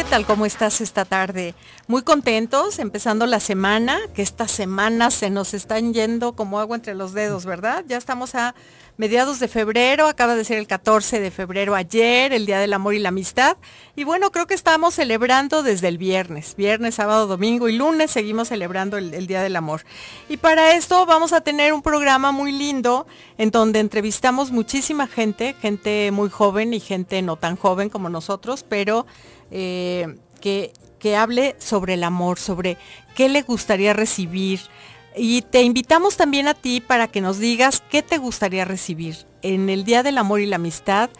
¿Qué tal? ¿Cómo estás esta tarde? Muy contentos, empezando la semana, que esta semana se nos están yendo como agua entre los dedos, ¿verdad? Ya estamos a mediados de febrero, acaba de ser el 14 de febrero ayer, el Día del Amor y la Amistad. Y bueno, creo que estamos celebrando desde el viernes, viernes, sábado, domingo y lunes seguimos celebrando el Día del Amor. Y para esto vamos a tener un programa muy lindo en donde entrevistamos muchísima gente, gente muy joven y gente no tan joven como nosotros, pero eh, que, que hable sobre el amor, sobre qué le gustaría recibir. Y te invitamos también a ti para que nos digas qué te gustaría recibir en el Día del Amor y la Amistad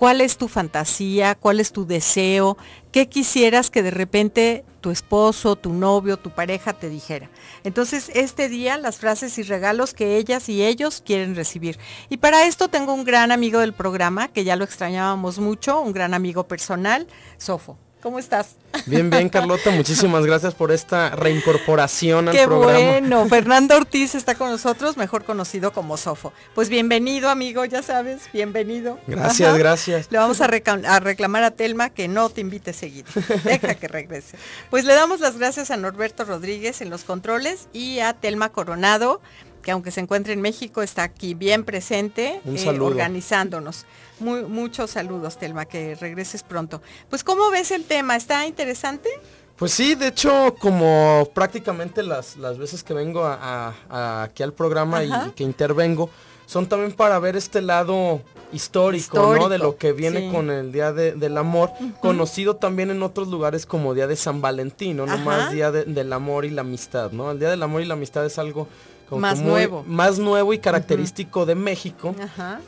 cuál es tu fantasía, cuál es tu deseo, qué quisieras que de repente tu esposo, tu novio, tu pareja te dijera. Entonces, este día las frases y regalos que ellas y ellos quieren recibir. Y para esto tengo un gran amigo del programa, que ya lo extrañábamos mucho, un gran amigo personal, Sofo. ¿Cómo estás? Bien, bien, Carlota. Muchísimas gracias por esta reincorporación al Qué programa. bueno. Fernando Ortiz está con nosotros, mejor conocido como Sofo. Pues bienvenido, amigo, ya sabes, bienvenido. Gracias, gracias. Le vamos a, reclamar a Telma que no te invite seguir. Deja que regrese. Pues le damos las gracias a Norberto Rodríguez en los controles y a Telma Coronado, que aunque se encuentre en México, está aquí bien presente, eh, organizándonos muchos saludos, Telma, que regreses pronto. Pues, ¿cómo ves el tema? ¿Está interesante? Pues sí, de hecho, como prácticamente las, las veces que vengo aquí al programa y, que intervengo, son también para ver este lado histórico, ¿no? De lo que viene con el Día del Amor, conocido también en otros lugares como Día de San Valentín, ¿no? Nomás Día del Amor y la Amistad, ¿no? El Día del Amor y la Amistad es algo más nuevo. Más nuevo y característico de México.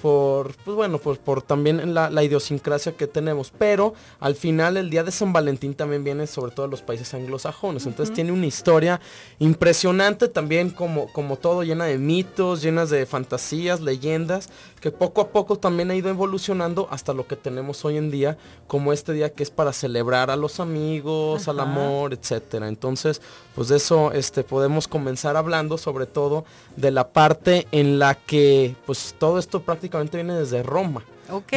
Por, pues bueno, pues por también la, idiosincrasia que tenemos. Pero al final el día de San Valentín también viene sobre todo de los países anglosajones. Entonces tiene una historia impresionante también como, como todo, llena de mitos, llenas de fantasías, leyendas, que poco a poco también ha ido evolucionando hasta lo que tenemos hoy en día, como este día que es para celebrar a los amigos, al amor, etcétera. Entonces, pues de eso este, podemos comenzar hablando sobre todo de la parte en la que pues todo esto prácticamente viene desde Roma. Ok,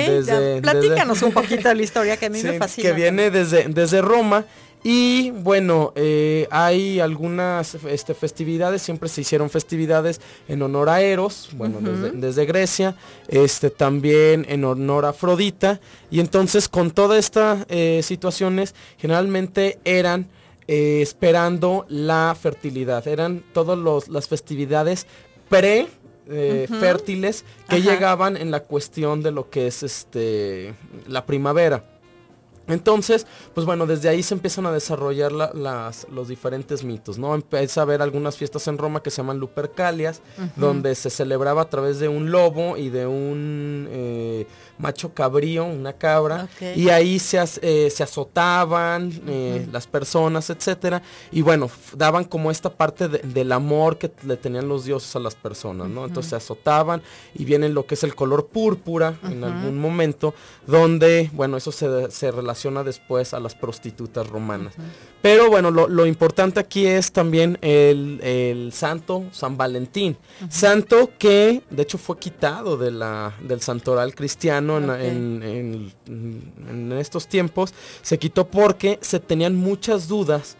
platícanos un poquito de la historia que a mí me fascina. Que viene desde, desde Roma. Y bueno, eh, hay algunas este, festividades, siempre se hicieron festividades en honor a Eros, bueno, desde, Grecia, este, también en honor a Afrodita. Y entonces con todas estas eh, situaciones, generalmente eran eh, esperando la fertilidad. Eran todas las festividades pre eh, fértiles que llegaban en la cuestión de lo que es este la primavera. Entonces, pues bueno, desde ahí se empiezan a desarrollar las, los diferentes mitos, ¿no? Empieza a haber algunas fiestas en Roma que se llaman Lupercalias, donde se celebraba a través de un lobo y de un... Eh, macho cabrío, una cabra, y ahí se, eh, se azotaban eh, las personas, etcétera, y bueno, daban como esta parte del amor que le tenían los dioses a las personas, ¿no? Entonces se azotaban y viene lo que es el color púrpura en algún momento, donde, bueno, eso se, relaciona después a las prostitutas romanas. Pero bueno, lo, importante aquí es también el, santo San Valentín, santo que de hecho fue quitado de la, del santoral cristiano, en, estos tiempos, se quitó porque se tenían muchas dudas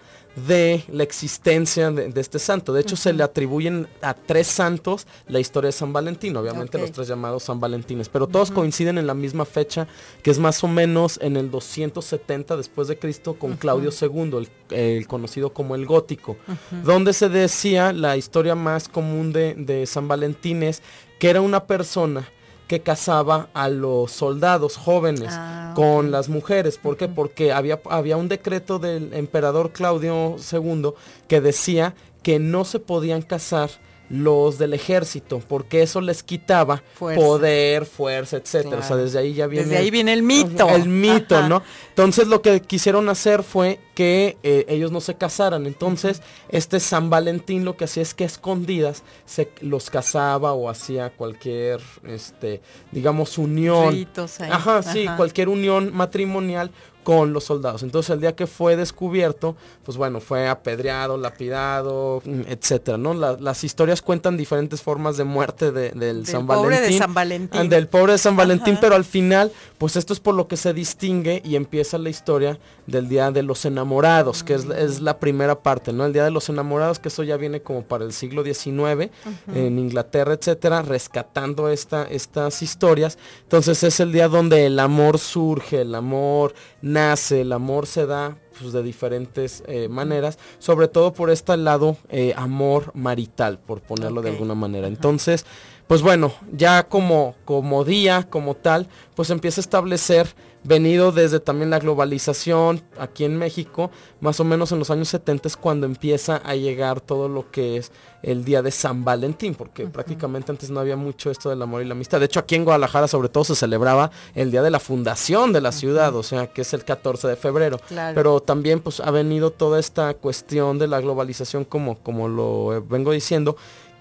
de la existencia de, este santo. De hecho, se le atribuyen a tres santos la historia de San Valentín, obviamente los tres llamados San Valentines, pero todos coinciden en la misma fecha, que es más o menos en el 270 después de Cristo con Claudio II, el, conocido como el gótico, donde se decía la historia más común de, de San Valentines que era una persona que casaba a los soldados jóvenes ah, con las mujeres. ¿Por qué? Porque había, había un decreto del emperador Claudio II que decía que no se podían casar los del ejército, porque eso les quitaba poder, fuerza, etcétera. O sea, desde ahí ya viene. Desde ahí viene el mito. El mito, ¿no? Entonces lo que quisieron hacer fue que eh, ellos no se casaran. Entonces, este San Valentín lo que hacía es que escondidas se los casaba o hacía cualquier este, digamos, unión. Ahí. Ajá, sí, cualquier unión matrimonial con los soldados. Entonces el día que fue descubierto, pues bueno, fue apedreado, lapidado, mm, etcétera, ¿no? las historias cuentan diferentes formas de muerte del, San Valentín. Pobre de San Valentín. Ah, del pobre de San Valentín, pero al final, pues esto es por lo que se distingue y empieza la historia del Día de los Enamorados, que es, ah. la primera parte, ¿no? El Día de los Enamorados, que eso ya viene como para el siglo XIX, en Inglaterra, etcétera, rescatando estas historias. Entonces es el día donde el amor surge, el amor nace, el amor se da pues, de diferentes eh, maneras, sobre todo por este lado eh, amor marital, por ponerlo de alguna manera. Entonces, pues bueno, ya como, como día, como tal, pues empieza a establecer venido desde también la globalización aquí en México, más o menos en los años 70 es cuando empieza a llegar todo lo que es el día de San Valentín, porque prácticamente antes no había mucho esto del amor y la amistad. De hecho, aquí en Guadalajara sobre todo se celebraba el día de la fundación de la ciudad, o sea, que es el 14 de febrero. Pero también pues ha venido toda esta cuestión de la globalización como, como lo vengo diciendo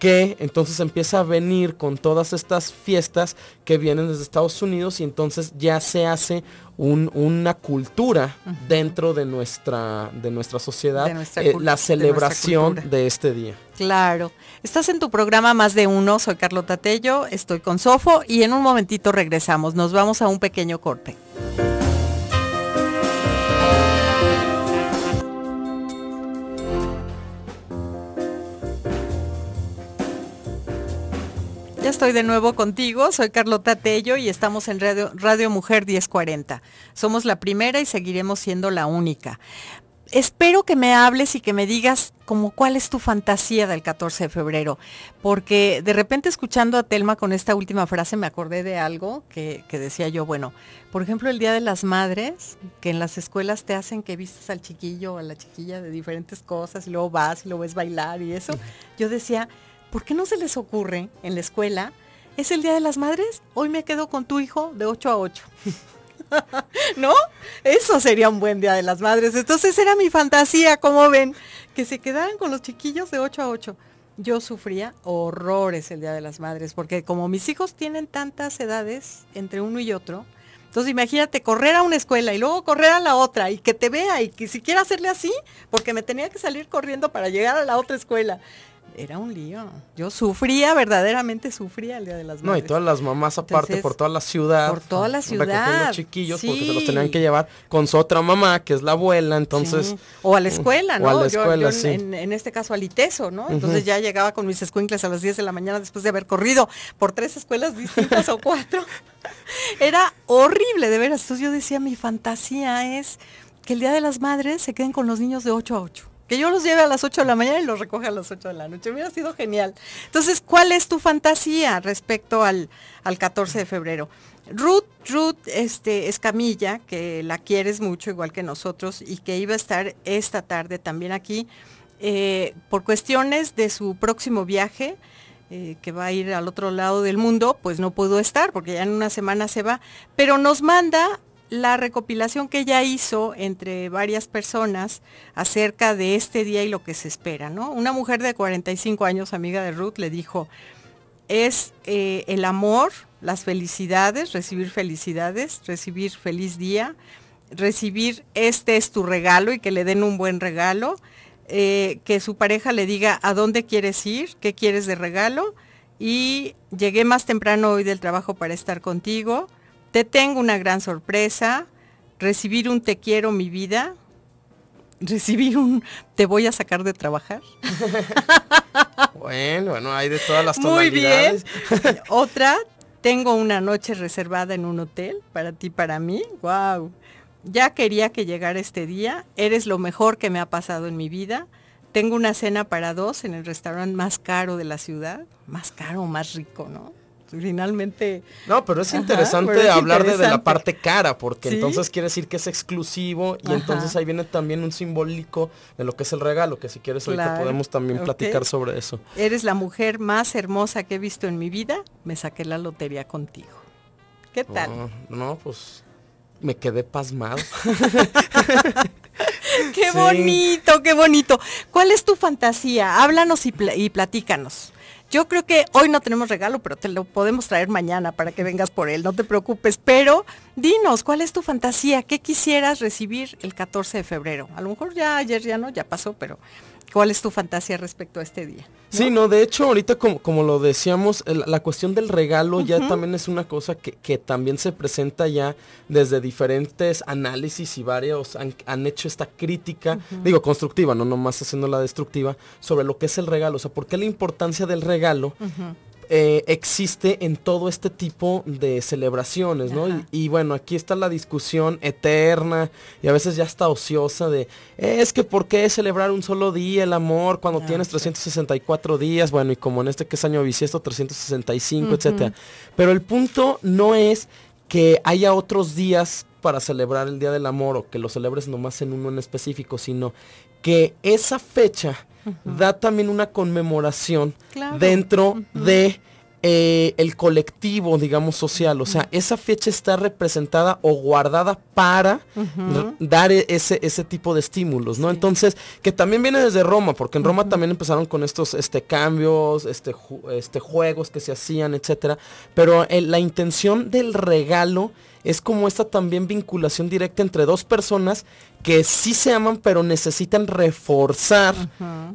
que entonces empieza a venir con todas estas fiestas que vienen desde Estados Unidos y entonces ya se hace una cultura dentro de nuestra, de nuestra sociedad, eh, la celebración de, de, este día. Claro. Estás en tu programa Más de Uno, soy Carlota Tello, estoy con Sofo y en un momentito regresamos. Nos vamos a un pequeño corte. Ya estoy de nuevo contigo, soy Carlota Tello y estamos en Radio, Radio Mujer 1040. Somos la primera y seguiremos siendo la única. Espero que me hables y que me digas como cuál es tu fantasía del 14 de febrero, porque de repente escuchando a Telma con esta última frase me acordé de algo que, que decía yo, bueno, por ejemplo el Día de las Madres, que en las escuelas te hacen que vistas al chiquillo o a la chiquilla de diferentes cosas y luego vas y lo ves bailar y eso, yo decía, ¿por qué no se les ocurre en la escuela? ¿Es el Día de las Madres? Hoy me quedo con tu hijo de 8 a 8. ¿No? Eso sería un buen Día de las Madres. Entonces era mi fantasía, como ven, que se quedaran con los chiquillos de 8 a 8. Yo sufría horrores el Día de las Madres, porque como mis hijos tienen tantas edades entre uno y otro, entonces imagínate correr a una escuela y luego correr a la otra y que te vea y que siquiera hacerle así, porque me tenía que salir corriendo para llegar a la otra escuela era un lío. Yo sufría, verdaderamente sufría el Día de las Madres. No, y todas las mamás aparte por toda la ciudad. Por toda la ciudad. Los chiquillos porque se los tenían que llevar con su otra mamá, que es la abuela, entonces... O a la mm, escuela, ¿no? a la escuela, sí. en, este caso al ITESO, ¿no? Entonces ya llegaba con mis escuincles a las 10 de la mañana después de haber corrido por tres escuelas distintas o cuatro. Era horrible, de veras. Entonces yo decía, mi fantasía es que el Día de las Madres se queden con los niños de 8 a 8. Que yo los lleve a las 8 de la mañana y los recoge a las 8 de la noche. Hubiera sido genial. Entonces, ¿cuál es tu fantasía respecto al, al 14 de febrero? Ruth, Ruth este, Escamilla, que la quieres mucho igual que nosotros y que iba a estar esta tarde también aquí, eh, por cuestiones de su próximo viaje, eh, que va a ir al otro lado del mundo, pues no pudo estar porque ya en una semana se va, pero nos manda la recopilación que ella hizo entre varias personas acerca de este día y lo que se espera, ¿no? Una mujer de 45 años, amiga de Ruth, le dijo, es eh, el amor, las felicidades, recibir felicidades, recibir feliz día, recibir este es tu regalo y que le den un buen regalo, eh, que su pareja le diga a dónde quieres ir, qué quieres de regalo y llegué más temprano hoy del trabajo para estar contigo te tengo una gran sorpresa, recibir un te quiero mi vida, recibir un te voy a sacar de trabajar. bueno, bueno, hay de todas las tonalidades. Muy bien. Otra, tengo una noche reservada en un hotel para ti, para mí. Wow. Ya quería que llegara este día. Eres lo mejor que me ha pasado en mi vida. Tengo una cena para dos en el restaurante más caro de la ciudad. Más caro, más rico, ¿no? finalmente... No, pero es interesante hablar De, la parte cara, porque entonces quiere decir que es exclusivo y entonces ahí viene también un simbólico de lo que es el regalo, que si quieres ahorita podemos también platicar sobre eso. Eres la mujer más hermosa que he visto en mi vida, me saqué la lotería contigo. ¿Qué tal? Ah, no, pues me quedé pasmado. qué bonito, qué bonito. ¿Cuál es tu fantasía? Háblanos y, y platícanos. Yo creo que hoy no tenemos regalo, pero te lo podemos traer mañana para que vengas por él, no te preocupes. Pero dinos, ¿cuál es tu fantasía? ¿Qué quisieras recibir el 14 de febrero? A lo mejor ya ayer ya no, ya pasó, pero ¿Cuál es tu fantasía respecto a este día? Sí, no, de hecho ahorita como, como lo decíamos, la cuestión del regalo ya también es una cosa que, también se presenta ya desde diferentes análisis y varios han, hecho esta crítica, digo constructiva, no nomás haciendo la destructiva, sobre lo que es el regalo, o sea, ¿por qué la importancia del regalo? Eh, existe en todo este tipo de celebraciones, ¿no? Y, bueno, aquí está la discusión eterna y a veces ya está ociosa de, eh, es que ¿por qué celebrar un solo día el amor cuando ah, tienes 364 días? Bueno, y como en este que es año bisiesto, 365, etc. etcétera. Pero el punto no es que haya otros días para celebrar el Día del Amor o que lo celebres nomás en uno en específico, sino que esa fecha da también una conmemoración dentro de eh, el colectivo, digamos, social. O sea, esa fecha está representada o guardada para dar e, ese, ese tipo de estímulos, ¿no? Entonces, que también viene desde Roma, porque en Roma también empezaron con estos este, cambios, este, este juegos que se hacían, etcétera. Pero eh, la intención del regalo es como esta también vinculación directa entre dos personas que sí se aman, pero necesitan reforzar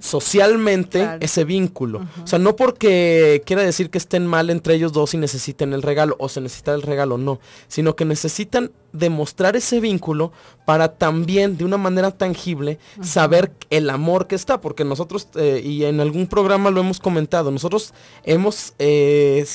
socialmente ese vínculo. O sea, no porque quiera decir que estén mal entre ellos dos y necesiten el regalo, o se necesita el regalo, no, sino que necesitan demostrar ese vínculo para también, de una manera tangible, saber el amor que está, porque nosotros, eh, y en algún programa lo hemos comentado, nosotros hemos, eh,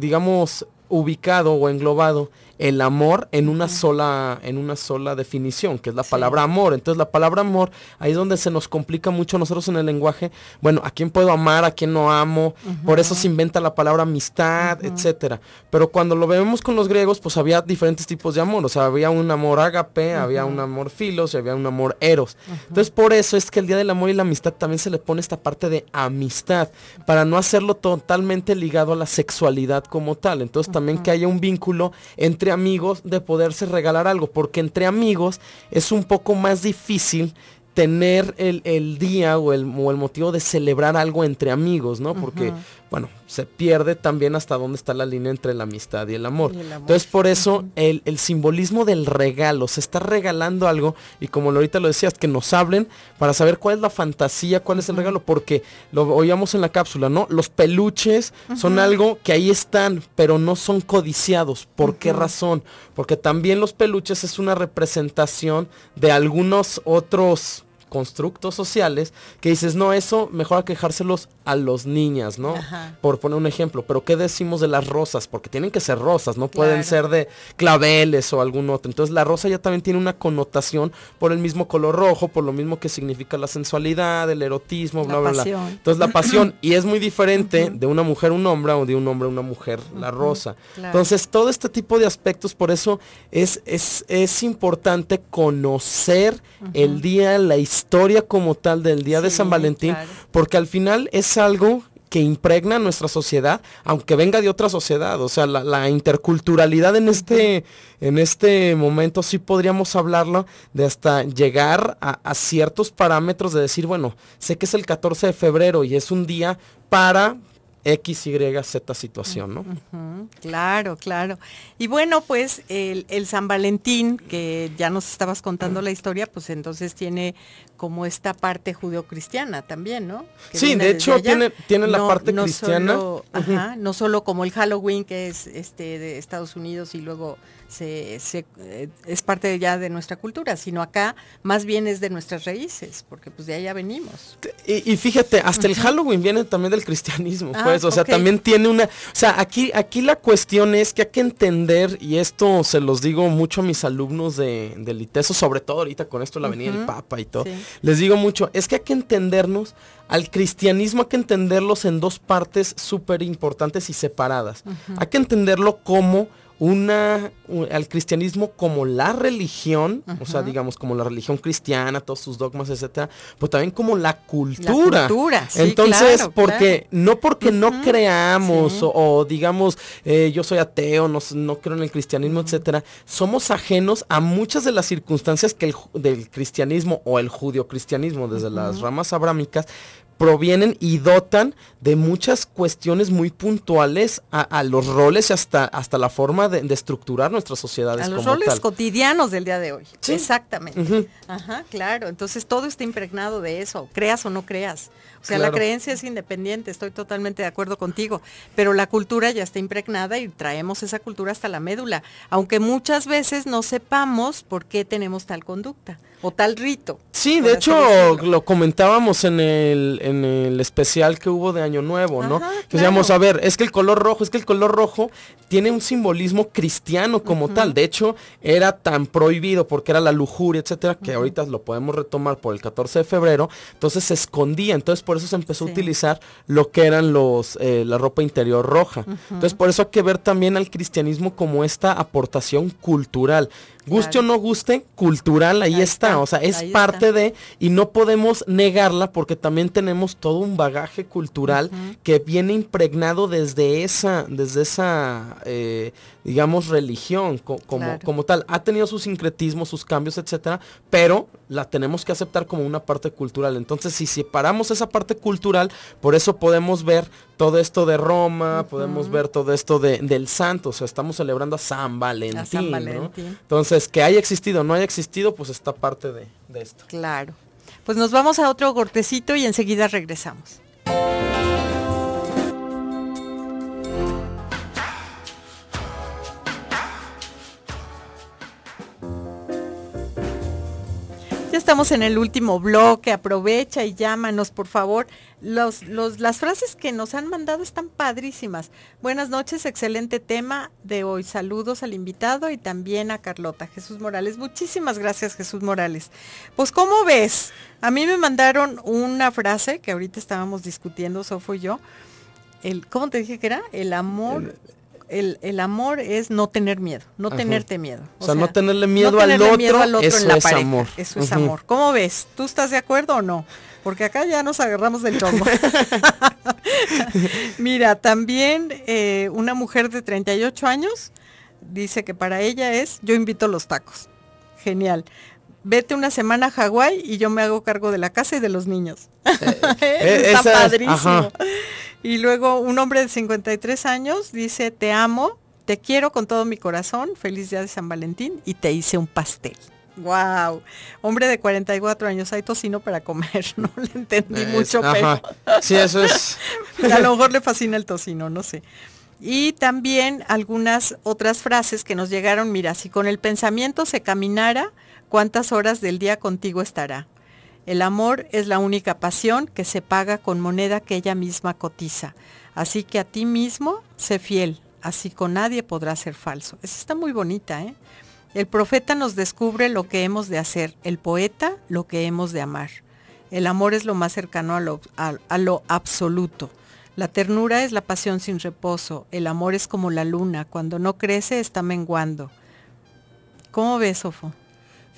digamos, ubicado o englobado el amor en una sola, en una sola definición, que es la palabra amor. Entonces la palabra amor, ahí es donde se nos complica mucho nosotros en el lenguaje, bueno, ¿a quién puedo amar? ¿A quién no amo? Por eso se inventa la palabra amistad, etcétera. Pero cuando lo vemos con los griegos, pues había diferentes tipos de amor. O sea, había un amor ágape, había un amor filos y había un amor eros. Entonces por eso es que el Día del Amor y la Amistad también se le pone esta parte de amistad, para no hacerlo totalmente ligado a la sexualidad como tal. Entonces también que haya un vínculo entre amigos de poderse regalar algo, porque entre amigos es un poco más difícil tener el, día o el, el, motivo de celebrar algo entre amigos, ¿no? Porque, bueno, se pierde también hasta dónde está la línea entre la amistad y el amor. Entonces, por eso el, simbolismo del regalo, se está regalando algo y como ahorita lo decías, que nos hablen para saber cuál es la fantasía, cuál es el regalo, porque lo oíamos en la cápsula, ¿no? Los peluches son algo que ahí están, pero no son codiciados. ¿Por qué razón? Porque también los peluches es una representación de algunos otros constructos sociales que dices, no, eso mejor a quejárselos a los niñas, ¿no? Por poner un ejemplo, pero ¿qué decimos de las rosas? Porque tienen que ser rosas, no pueden ser de claveles o algún otro. Entonces la rosa ya también tiene una connotación por el mismo color rojo, por lo mismo que significa la sensualidad, el erotismo, bla, bla, Entonces la pasión, y es muy diferente de una mujer un hombre o de un hombre una mujer, la rosa. Entonces todo este tipo de aspectos, por eso es, es, es importante conocer el día, la historia, historia como tal del Día de San Valentín, porque al final es algo que impregna nuestra sociedad, aunque venga de otra sociedad. O sea, la, interculturalidad en este, en este momento sí podríamos hablarlo de hasta llegar a, a, ciertos parámetros de decir, bueno, sé que es el 14 de febrero y es un día para X, Y, Z situación, ¿no? claro, claro. Y bueno, pues el, San Valentín, que ya nos estabas contando la historia, pues entonces tiene como esta parte judeocristiana también, ¿no? sí, de hecho tiene, tiene la parte no cristiana. no solo como el Halloween que es este de Estados Unidos y luego eh, es parte ya de nuestra cultura, sino acá más bien es de nuestras raíces, porque pues de allá venimos. Y, fíjate, hasta el Halloween viene también del cristianismo, ah, pues, o sea, también tiene una, o sea, aquí, aquí la cuestión es que hay que entender, y esto se los digo mucho a mis alumnos de, del ITESO, sobre todo ahorita con esto la venía del el Papa y todo, les digo mucho, es que hay que entendernos al cristianismo hay que entenderlos en dos partes súper importantes y separadas. Hay que entenderlo como una al cristianismo como la religión, o sea, digamos como la religión cristiana, todos sus dogmas, etcétera, pero también como la cultura. La cultura, sí, Entonces, porque no porque no creamos o, digamos eh, yo soy ateo, no, no creo en el cristianismo, etcétera, somos ajenos a muchas de las circunstancias que del cristianismo o el judio cristianismo desde las ramas abrámicas provienen y dotan de muchas cuestiones muy puntuales a, los roles y hasta, hasta la forma de, estructurar nuestras sociedades. A los roles cotidianos del día de hoy. Exactamente. Ajá, claro. Entonces todo está impregnado de eso, creas o no creas. O sea, la creencia es independiente, estoy totalmente de acuerdo contigo, pero la cultura ya está impregnada y traemos esa cultura hasta la médula, aunque muchas veces no sepamos por qué tenemos tal conducta o tal rito. Sí, de hecho lo comentábamos en el, en el especial que hubo de Año Nuevo, ¿no? Que decíamos, a ver, es que el color rojo, es que el color rojo tiene un simbolismo cristiano como tal. De hecho, era tan prohibido porque era la lujuria, etcétera, que ahorita lo podemos retomar por el 14 de febrero. Entonces se escondía. Entonces, por eso se empezó a utilizar lo que eran los, eh, la ropa interior roja. Entonces, por eso hay que ver también al cristianismo como esta aportación cultural. Guste o no guste, cultural ahí, está. O sea, es parte de, y no podemos negarla porque también tenemos todo un bagaje cultural que viene impregnado desde esa, desde esa, eh, digamos, religión como, como tal. Ha tenido sus sincretismos, sus cambios, etcétera, pero la tenemos que aceptar como una parte cultural. Entonces, si separamos esa parte cultural, por eso podemos ver todo esto de Roma, podemos ver todo esto del santo, o sea, estamos celebrando a San Valentín. A San Valentín. Entonces, que haya existido o no haya existido, pues está parte de, esto. Claro. Pues nos vamos a otro cortecito y enseguida regresamos. estamos en el último bloque, aprovecha y llámanos, por favor. Los, las frases que nos han mandado están padrísimas. Buenas noches, excelente tema de hoy. Saludos al invitado y también a Carlota. Jesús Morales, muchísimas gracias Jesús Morales. Pues ¿cómo ves? A mí me mandaron una frase que ahorita estábamos discutiendo, Sofo y yo. El, ¿Cómo te dije que era? El amor el, el, amor es no tener miedo, no tenerte miedo. O, sea, no tenerle miedo, al, otro, eso es amor. Eso es amor. ¿Cómo ves? ¿Tú estás de acuerdo o no? Porque acá ya nos agarramos del chongo. Mira, también eh, una mujer de 38 años dice que para ella es, yo invito los tacos. Genial vete una semana a Hawái y yo me hago cargo de la casa y de los niños. Eh, eh, está padrísimo. Y luego un hombre de 53 años dice, te amo, te quiero con todo mi corazón, feliz día de San Valentín y te hice un pastel. Wow, hombre de 44 años, hay tocino para comer, no le entendí mucho, pero sí, eso es. a lo mejor le fascina el tocino, no sé. Y también algunas otras frases que nos llegaron, mira, si con el pensamiento se caminara, ¿cuántas horas del día contigo estará? El amor es la única pasión que se paga con moneda que ella misma cotiza. Así que a ti mismo sé fiel, así con nadie podrá ser falso. Esa está muy bonita, ¿eh? El profeta nos descubre lo que hemos de hacer, el poeta lo que hemos de amar. El amor es lo más cercano a lo, a lo absoluto. La ternura es la pasión sin reposo. El amor es como la luna. Cuando no crece está menguando. ¿Cómo ves, Sofo?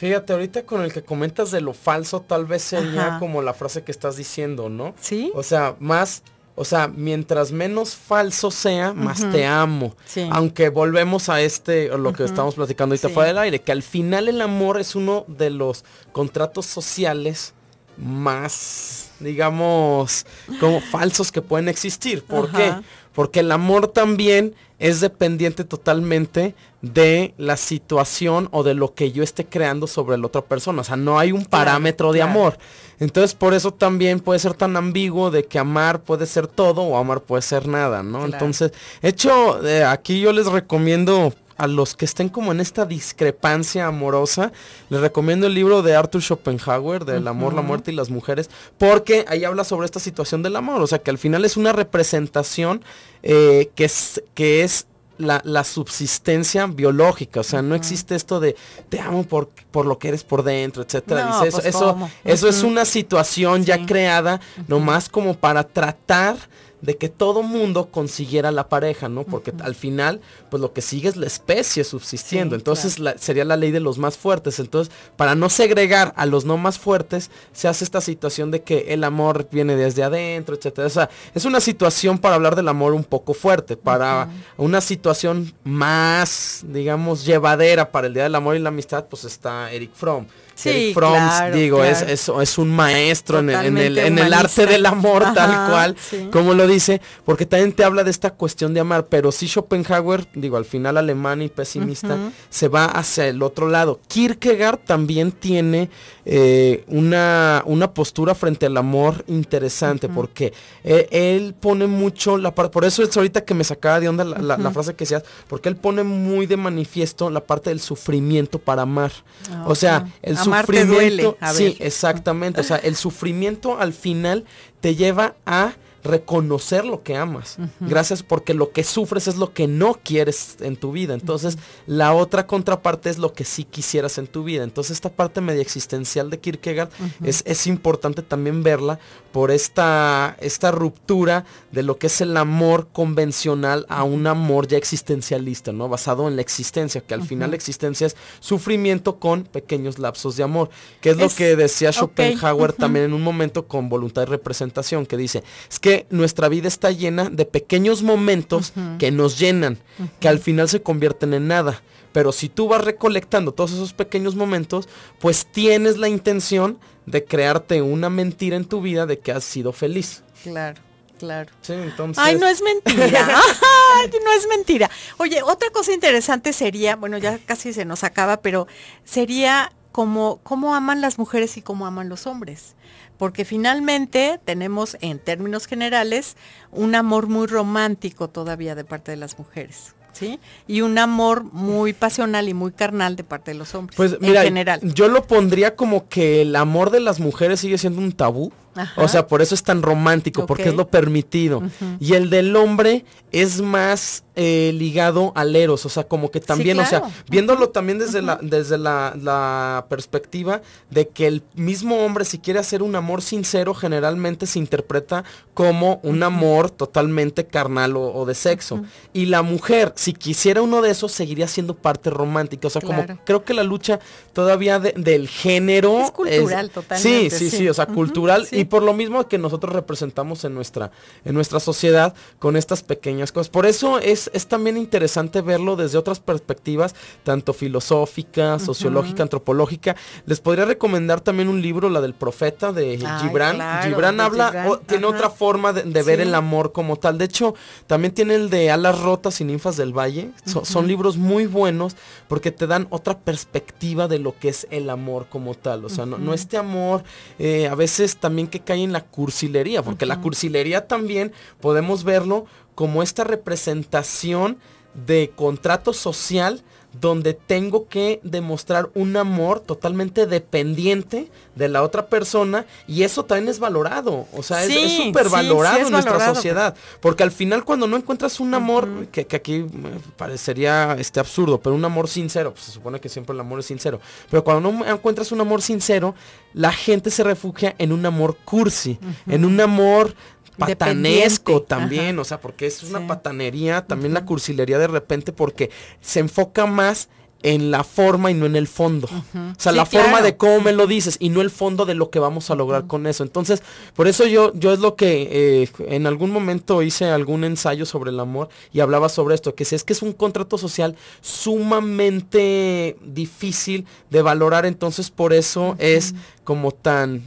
Fíjate, ahorita con el que comentas de lo falso, tal vez sería como la frase que estás diciendo, ¿no? Sí. O sea, más o sea, mientras menos falso sea, más te amo. Sí. Aunque volvemos a este, lo que estamos platicando ahorita te fuera del aire, que al final el amor es uno de los contratos sociales más, digamos, como falsos que pueden existir. ¿Por qué? Porque el amor también es dependiente totalmente de la situación o de lo que yo esté creando sobre la otra persona. O sea, no hay un parámetro de amor. Entonces, por eso también puede ser tan ambiguo de que amar puede ser todo o amar puede ser nada, ¿no? Entonces, hecho, eh, aquí yo les recomiendo a los que estén como en esta discrepancia amorosa, les recomiendo el libro de Arthur Schopenhauer, del amor, la muerte y las mujeres, porque ahí habla sobre esta situación del amor, o sea que al final es una representación eh, que es, que es la, subsistencia biológica. O sea, no existe esto de te amo por, por lo que eres por dentro, etcétera. Pues, eso, eso, es una situación ya creada, nomás como para tratar de que todo mundo consiguiera la pareja, ¿no? Porque al final, pues lo que sigue es la especie subsistiendo. Entonces sería la ley de los más fuertes. Entonces, para no segregar a los no más fuertes, se hace esta situación de que el amor viene desde adentro, etcétera. O sea, es una situación para hablar del amor un poco fuerte, para una situación más, digamos, llevadera para el Día del Amor y la Amistad, pues está Eric Fromm. Sí, Eric Fromm, digo, Es, es, un maestro en el, arte del amor tal cual, como lo dice, porque también te habla de esta cuestión de amar, pero si Schopenhauer, digo, al final alemán y pesimista, se va hacia el otro lado. Kierkegaard también tiene eh, una, una, postura frente al amor interesante, porque eh, él pone mucho la parte, por eso es ahorita que me sacaba de onda la, frase que decías, porque él pone muy de manifiesto la parte del sufrimiento para amar. Ah, o sea, el sufrimiento... duele, Sí, exactamente. O sea, el sufrimiento al final te lleva a reconocer lo que amas. Gracias porque lo que sufres es lo que no quieres en tu vida. Entonces, la otra contraparte es lo que sí quisieras en tu vida. Entonces, esta parte media existencial de Kierkegaard es, importante también verla por esta, esta ruptura de lo que es el amor convencional a un amor ya existencialista, ¿no? Basado en la existencia, que al final la existencia es sufrimiento con pequeños lapsos de amor, que es, lo que decía Schopenhauer también en un momento con voluntad y representación, que dice, es que nuestra vida está llena de pequeños momentos que nos llenan, que al final se convierten en nada. Pero si tú vas recolectando todos esos pequeños momentos, pues tienes la intención de crearte una mentira en tu vida de que has sido feliz. Claro. Claro. Ay, no es mentira. no es mentira. Oye, otra cosa interesante sería, bueno, ya casi se nos acaba, pero sería cómo aman las mujeres y cómo aman los hombres. Porque finalmente tenemos, en términos generales, un amor muy romántico todavía de parte de las mujeres. ¿Sí? Y un amor muy pasional y muy carnal de parte de los hombres. Pues mira, general. yo lo pondría como que el amor de las mujeres sigue siendo un tabú. O sea, por eso es tan romántico, porque es lo permitido. Y el del hombre es más eh, ligado al eros, o sea, como que también, o sea, viéndolo también desde, la, desde la, perspectiva de que el mismo hombre, si quiere hacer un amor sincero, generalmente se interpreta como un amor totalmente carnal o, de sexo. Y la mujer, si quisiera uno de esos, seguiría siendo parte romántica. O sea, como creo que la lucha todavía del género... Es cultural, totalmente. Sí, sí, sí, o sea, cultural. y... Y por lo mismo que nosotros representamos en nuestra, en nuestra sociedad con estas pequeñas cosas. Por eso es, también interesante verlo desde otras perspectivas, tanto filosófica, sociológica, antropológica. Les podría recomendar también un libro, la del profeta de Gibran. Gibran habla, tiene otra forma de, ver el amor como tal. De hecho, también tiene el de Alas Rotas y Ninfas del Valle. Son libros muy buenos porque te dan otra perspectiva de lo que es el amor como tal. O sea, no, este amor eh, a veces también que cae en la cursilería, porque la cursilería también podemos verlo como esta representación de contrato social donde tengo que demostrar un amor totalmente dependiente de la otra persona y eso también es valorado, o sea, es súper valorado en nuestra sociedad, porque al final cuando no encuentras un amor, que, aquí eh, parecería este absurdo, pero un amor sincero, pues se supone que siempre el amor es sincero, pero cuando no encuentras un amor sincero, la gente se refugia en un amor cursi, en un amor patanesco también, o sea, porque es una patanería, también la cursilería de repente, porque se enfoca más en la forma y no en el fondo. O sea, la forma de cómo me lo dices y no el fondo de lo que vamos a lograr con eso. Entonces, por eso yo, yo es lo que eh, en algún momento hice algún ensayo sobre el amor y hablaba sobre esto, que si es que es un contrato social sumamente difícil de valorar, entonces por eso es como tan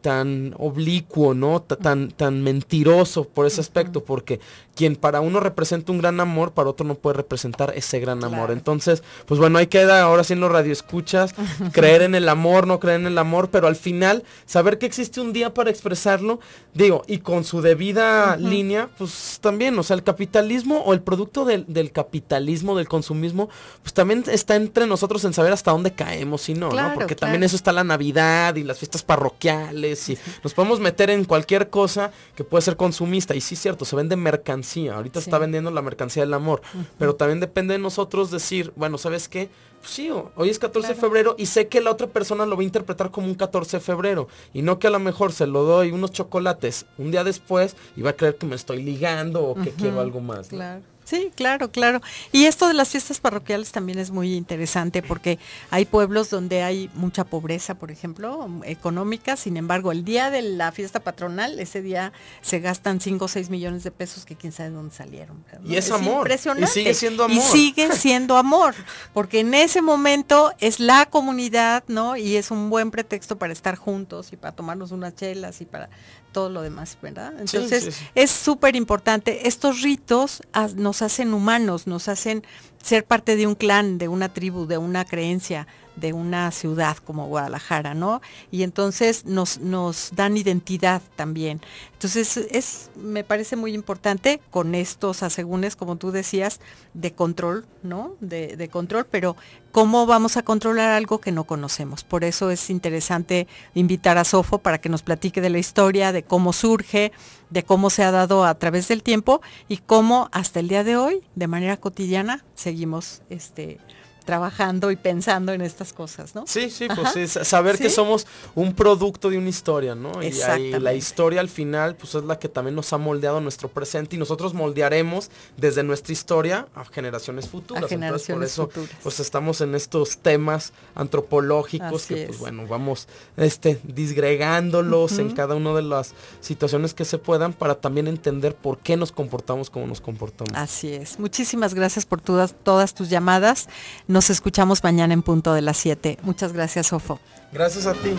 tan oblicuo, ¿no? Tan, tan mentiroso por ese aspecto, porque quien para uno representa un gran amor, para otro no puede representar ese gran amor. Entonces, pues bueno, ahí queda ahora sí en los radioescuchas, creer en el amor, no creer en el amor, pero al final, saber que existe un día para expresarlo, digo, y con su debida línea, pues también, o sea, el capitalismo o el producto del, capitalismo, del consumismo, pues también está entre nosotros en saber hasta dónde caemos y no, ¿no? Porque también eso está la Navidad y las fiestas parroquiales y nos podemos meter en cualquier cosa que puede ser consumista. Y sí, cierto, se vende mercancía Sí, ahorita está vendiendo la mercancía del amor, pero también depende de nosotros decir, bueno, ¿sabes qué? Pues sí, hoy es 14 de febrero y sé que la otra persona lo va a interpretar como un 14 de febrero y no que a lo mejor se lo doy unos chocolates un día después y va a creer que me estoy ligando o que quiero algo más. Claro. Sí, claro, claro. Y esto de las fiestas parroquiales también es muy interesante porque hay pueblos donde hay mucha pobreza, por ejemplo, mm, económica. Sin embargo, el día de la fiesta patronal, ese día se gastan 5 o 6 millones de pesos que quién sabe dónde salieron. Y es, amor. Impresionante. Y sigue siendo amor. Y sigue siendo amor, porque en ese momento es la comunidad, ¿no? Y es un buen pretexto para estar juntos y para tomarnos unas chelas y para todo lo demás, ¿verdad? Entonces, es súper importante. Estos ritos ah, nos hacen humanos, nos hacen ser parte de un clan, de una tribu, de una creencia, de una ciudad como Guadalajara, ¿no? Y entonces nos, nos dan identidad también. Entonces es, me parece muy importante con estos asegúnes, como tú decías, de control, ¿no? De, de control, pero ¿cómo vamos a controlar algo que no conocemos? Por eso es interesante invitar a Sofo para que nos platique de la historia, de cómo surge, de cómo se ha dado a través del tiempo y cómo hasta el día de hoy, de manera cotidiana, seguimos este, trabajando y pensando en estas cosas, ¿no? Sí, sí, pues es saber que somos un producto de una historia, ¿no? Y la historia al final, pues es la que también nos ha moldeado nuestro presente y nosotros moldearemos desde nuestra historia a generaciones futuras. A generaciones por eso, pues estamos en estos temas antropológicos que, pues bueno, vamos este, disgregándolos en cada una de las situaciones que se puedan para también entender por qué nos comportamos como nos comportamos. Así es. Muchísimas gracias por todas tus llamadas. Nos escuchamos mañana en punto de las 7. Muchas gracias, Sofo. Gracias a ti.